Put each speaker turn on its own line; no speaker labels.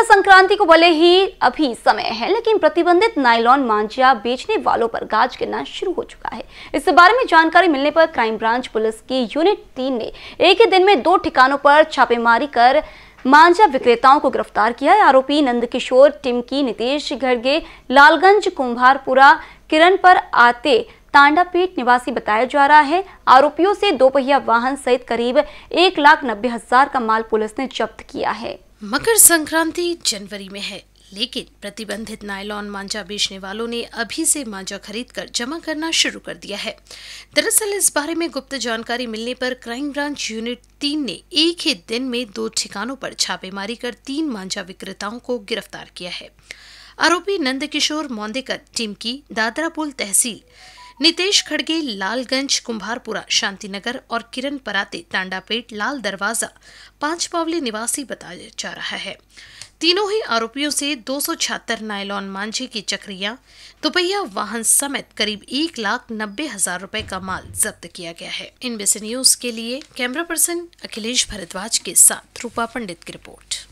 मकर संक्रांति को भले ही अभी समय है लेकिन प्रतिबंधित नाइलॉन मांझिया बेचने वालों पर गाज गिरना शुरू हो चुका है इस बारे में जानकारी मिलने पर क्राइम ब्रांच पुलिस की यूनिट तीन ने एक ही दिन में दो ठिकानों पर छापेमारी कर मांझा विक्रेताओं को गिरफ्तार किया है आरोपी नंदकिशोर टिमकी नितेश घरगे लालगंज कुंभारपुरा किरण पर आते तांडापीठ निवासी बताया जा रहा है आरोपियों से दोपहिया वाहन सहित करीब एक लाख नब्बे हजार का माल पुलिस ने जब्त किया है
मकर संक्रांति जनवरी में है लेकिन प्रतिबंधित नायलॉन मांजा बेचने वालों ने अभी से मांजा खरीदकर जमा करना शुरू कर दिया है दरअसल इस बारे में गुप्त जानकारी मिलने पर क्राइम ब्रांच यूनिट तीन ने एक ही दिन में दो ठिकानों पर छापेमारी कर तीन मांजा विक्रेताओं को गिरफ्तार किया है आरोपी नंदकिशोर मौंदेकर टीम की दादरापुल तहसील नितेश खड़गे लालगंज कुंभारपुरा शांतिनगर और किरण पराते तांडापेट लाल दरवाजा पांच पावली निवासी बताया जा रहा है तीनों ही आरोपियों से दो सौ छहत्तर नायलॉन मांझे की चक्रियां दुपहिया वाहन समेत करीब एक लाख नब्बे हजार रुपए का माल जब्त किया गया है इन बेसी न्यूज के लिए कैमरा पर्सन अखिलेश भारद्वाज के साथ रूपा पंडित की रिपोर्ट